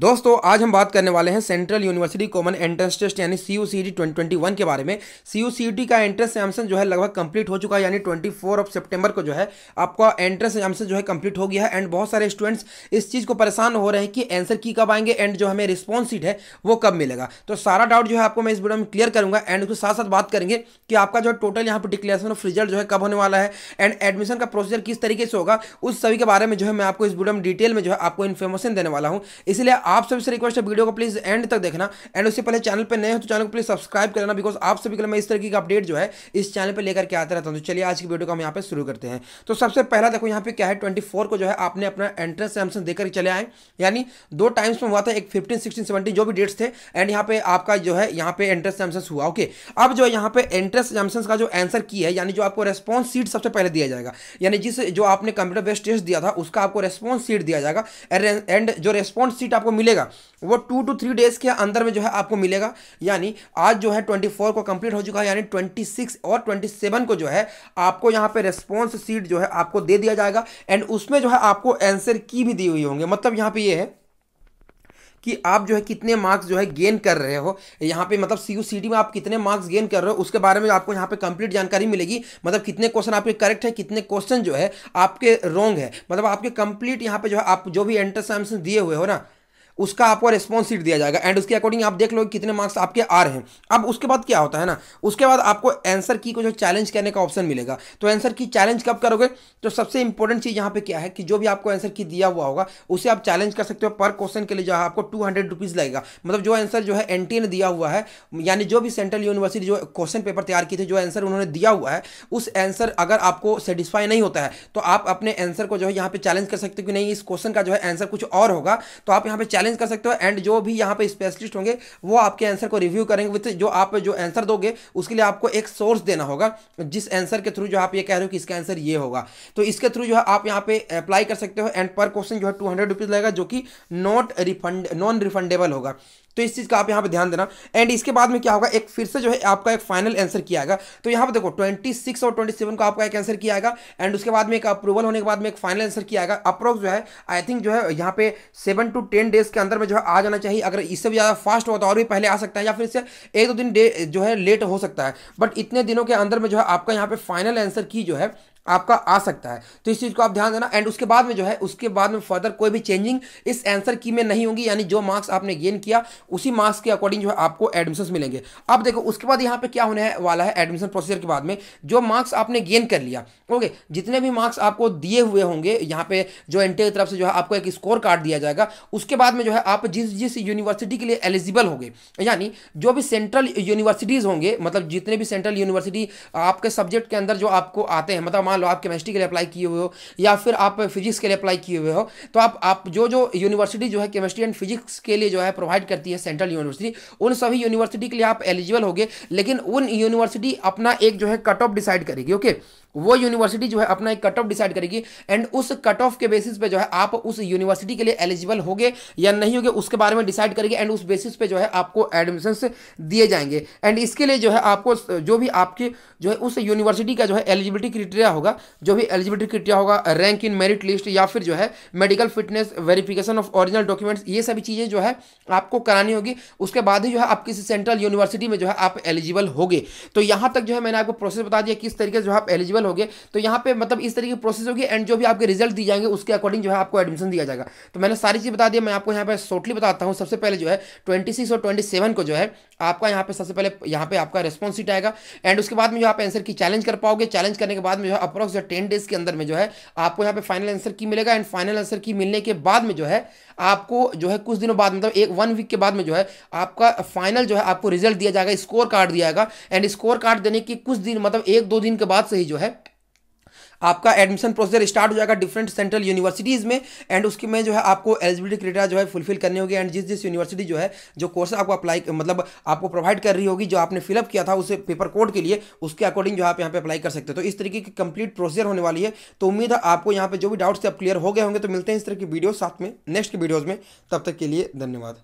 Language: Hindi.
दोस्तों आज हम बात करने वाले हैं central university common entrance test यानी C U C twenty one के बारे में सी यू सी का एंट्रेंस एग्जामेशन जो है लगभग कंप्लीट हो चुका है यानी ट्वेंटी फोर ऑफ सितंबर को जो है आपका एंट्रेंस एग्जामेशन जो है कंप्लीट हो गया है एंड बहुत सारे स्टूडेंट्स इस चीज़ को परेशान हो रहे हैं कि आंसर की कब आएंगे एंड जो हमें रिस्पॉन्स सीट है वो कब मिलेगा तो सारा डाउट जो है आपको मैं इस वीडियो में क्लियर करूंगा एंड उसके साथ साथ बात करेंगे कि आपका जो टोटल यहाँ पर डिक्लेरेशन ऑफ रिजल्ट जो है कब होने वाला है एंड एडमिशन का प्रोसीजर किस तरीके से होगा उस सभी के बारे में जो है मैं आपको इस वीडियो में डिटेल में जो है आपको इन्फॉर्मेशन देने वाला हूँ इसलिए आप सभी से रिक्वेस्ट है वीडियो को प्लीज एंड तक देखना एंड उससे पहले चैनल पर नए हो तो चैनल को प्लीज सब्सक्राइब कर लेना बिकॉज आप सभी के लिए मैं इस तरीके का अपडेट जो है इस चैनल पर लेकर के आता रहता हूँ तो चलिए आज की वीडियो को हम यहाँ पर शुरू करते हैं तो सबसे पहला देखो यहाँ पे क्या है ट्वेंटी को जो है आपने अपना एंट्रेंस एमसन देकर चले आए यानी दो टाइम्स में हुआ था एक फिफ्टीन सिक्सटीन सेवेंटी जो भी डेट्स थे एंड यहाँ पे आपका जो है यहाँ पे एंट्रेंस एमसन हुआ ओके अब जो है यहाँ पे एंट्रेंस एमसन का जो आंसर की है यानी जो आपको रेस्पॉन्स सीट सबसे पहले दिया जाएगा यानी जिस जो आपने कंप्यूटर बेस्ड टेस्ट दिया था उसका आपको रेस्पॉन्स सीट दिया जाएगा एंड जो रेस्पॉन्स सीट आपको मिलेगा वो टू टू थ्री डेज के अंदर में जो है आपको मिलेगा यानी आज जो है ट्वेंटी फोर को कंप्लीट हो चुका है यानी ट्वेंटी सिक्स और ट्वेंटी सेवन को जो है आपको यहाँ पे रेस्पॉन्स सीट जो है आपको दे दिया जाएगा एंड उसमें जो है आपको आंसर की भी दी हुई होंगे मतलब यहाँ पे ये यह है कि आप जो है कितने मार्क्स जो है गेन कर रहे हो यहाँ पे मतलब सी यू सी टी में आप कितने मार्क्स गेन कर रहे हो उसके बारे में आपको यहाँ पे कंप्लीट जानकारी मिलेगी मतलब कितने क्वेश्चन आपके करेक्ट है कितने क्वेश्चन जो है आपके रॉन्ग है मतलब आपके कंप्लीट यहाँ पे जो है आप जो भी एंट्रेंस दिए हुए हो ना उसका आपको रिस्पॉन्स सीट दिया जाएगा एंड उसके अकॉर्डिंग आप देख लो कितने मार्क्स आपके आ रहे हैं अब उसके बाद क्या होता है ना उसके बाद आपको आंसर की को जो चैलेंज करने का ऑप्शन मिलेगा तो आंसर की चैलेंज कब करोगे तो सबसे इंपॉर्टेंट चीज़ यहाँ पे क्या है कि जो भी आपको आंसर की दिया हुआ होगा उसे आप चैलेंज कर सकते हो पर क्वेश्चन के लिए जो है आपको टू हंड्रेड रुपीज़ लगेगा मतलब जो आंसर जो है एन ने दिया हुआ है यानी जो भी सेंट्रल यूनिवर्सिटी जो क्वेश्चन पेपर तैयार की थी जो आंसर उन्होंने दिया हुआ है उस आंसर अगर आपको सेटिस्फाई नहीं होता है तो आप अपने आंसर को जो है यहाँ पे चैलेंज कर सकते हो कि नहीं इस क्वेश्चन का जो है आंसर कुछ और होगा तो आप यहाँ पे चैलेंज कर सकते हो एंड जो भी यहाँ पे स्पेशलिस्ट होंगे वो आपके आंसर को रिव्यू करेंगे विथ जो आप जो आंसर दोगे उसके लिए आपको एक सोर्स देना होगा जिस आंसर के थ्रू जो आप ये कह रहे हो कि इसका आंसर ये होगा तो इसके थ्रू जो है आप यहाँ पे अप्लाई कर सकते हो एंड पर क्वेश्चन जो है टू हंड्रेड लगेगा जो कि नॉट रिफंड नॉन रिफंडेबल होगा तो इस चीज़ का आप यहाँ पे ध्यान देना एंड इसके बाद में क्या होगा एक फिर से जो है आपका एक फाइनल आंसर किया आएगा तो यहाँ पे देखो 26 और 27 को आपका एक आंसर किया आएगा एंड उसके बाद में एक अप्रूवल होने के बाद में एक फाइनल आंसर किया आएगा अप्रोक्स जो है आई थिंक जो है यहाँ पे सेवन टू टेन डेज के अंदर में जो है आ जाना चाहिए अगर इससे भी ज़्यादा फास्ट हो तो और भी पहले आ सकता है या फिर इससे एक दो दिन डे जो है लेट हो सकता है बट इतने दिनों के अंदर में जो है आपका यहाँ पे फाइनल आंसर की जो है आपका आ सकता है तो इस चीज़ को आप ध्यान देना एंड उसके बाद में जो है उसके बाद में फर्दर कोई भी चेंजिंग इस आंसर की में नहीं होगी यानी जो मार्क्स आपने गेन किया उसी मार्क्स के अकॉर्डिंग जो है आपको एडमिशन मिलेंगे अब देखो उसके बाद यहाँ पे क्या होने है वाला है एडमिशन प्रोसीजर के बाद में जो मार्क्स आपने गेन कर लिया ओके जितने भी मार्क्स आपको दिए हुए होंगे यहाँ पे जो एन की तरफ से जो है आपको एक स्कोर कार्ड दिया जाएगा उसके बाद में जो है आप जिस जिस यूनिवर्सिटी के लिए एलिजिबल होंगे यानी जो भी सेंट्रल यूनिवर्सिटीज़ होंगे मतलब जितने भी सेंट्रल यूनिवर्सिटी आपके सब्जेक्ट के अंदर जो आपको आते हैं मतलब मान लो आप केमिस्ट्री के लिए अप्लाई किए हुए हो या फिर आप फिजिक्स के लिए अप्लाई किए हुए हो तो आप आप जो जो यूनिवर्सिटी जो है केमिस्ट्री एंड फिजिक्स के लिए जो है प्रोवाइड करती है सेंट्रल यूनिवर्सिटी उन सभी यूनिवर्सिटी के लिए आप एलिजिबल होगे लेकिन उन यूनिवर्सिटी अपना एक जो है कट ऑफ डिसाइड करेगी ओके वो यूनिवर्सिटी जो है अपना एक कट ऑफ डिसाइड करेगी एंड उस कट ऑफ के बेसिस पे जो है आप उस यूनिवर्सिटी के लिए एलिजिबल होगे या नहीं होगे उसके बारे में डिसाइड करेगी एंड उस बेसिस पे जो है आपको एडमिशन दिए जाएंगे एंड इसके लिए जो है आपको जो भी आपके जो है उस यूनिवर्सिटी का जो है एलिजिबिलिटी क्रिटेरिया होगा जो भी एलिजिबिलिटी क्रिटेरिया होगा रैंक इन मेरिट लिस्ट या फिर जो है medical fitness verification of original documents ये सभी चीज़ें जो है आपको करानी होगी उसके बाद ही जो है आप किसी सेंट्रल यूनिवर्सिटी में जो है आप एलिजिबल होगे तो यहाँ तक जो है मैंने आपको प्रोसेस बता दिया किस तरीके से जो आप एलिजिबल एलिजिबल होगे तो यहाँ पे मतलब इस तरीके की प्रोसेस होगी एंड जो भी आपके रिजल्ट दिए जाएंगे उसके अकॉर्डिंग जो है आपको एडमिशन दिया जाएगा तो मैंने सारी चीज़ बता दिया मैं आपको यहाँ पर शॉर्टली बताता हूँ सबसे पहले जो है ट्वेंटी और ट्वेंटी को जो है आपका यहाँ पे सबसे पहले यहाँ पे आपका रिस्पॉन्स सीट आएगा एंड उसके बाद में जो आप आंसर की चैलेंज कर पाओगे चैलेंज करने के बाद में जो है अप्रॉक्स जो टेन डेज के अंदर में जो है आपको यहाँ पे फाइनल आंसर की मिलेगा एंड फाइनल आंसर की मिलने के बाद में जो है आपको जो है कुछ दिनों बाद मतलब एक वन वीक के बाद में जो है आपका फाइनल जो है आपको रिजल्ट दिया जाएगा स्कोर कार्ड दिया जाएगा एंड स्कोर कार्ड देने के कुछ दिन मतलब एक दो दिन के बाद से ही जो है आपका एडमिशन प्रोसीजर स्टार्ट हो जाएगा डिफरेंट सेंट्रल यूनिवर्सिटीज़ में एंड उसके में जो है आपको एलिजिबिलिटी क्रिटेरिया जो है फुलफिल करने होगी एंड जिस जिस यूनिवर्सिटी जो है जो कोर्स आपको अप्लाई मतलब आपको प्रोवाइड कर रही होगी जो आपने फिलअप किया था उस पेपर कोड के लिए उसके अकॉर्डिंग जो आप यहाँ पर अप्लाई कर सकते हो तो इस तरीके की कंप्लीट प्रोसीजर होने वाली है तो उम्मीद है आपको यहाँ पर जो भी डाउट्स आप क्लियर हो गए होंगे तो मिलते हैं इस तरह की वीडियो साथ में नेक्स्ट वीडियोज़ में तब तक के लिए धन्यवाद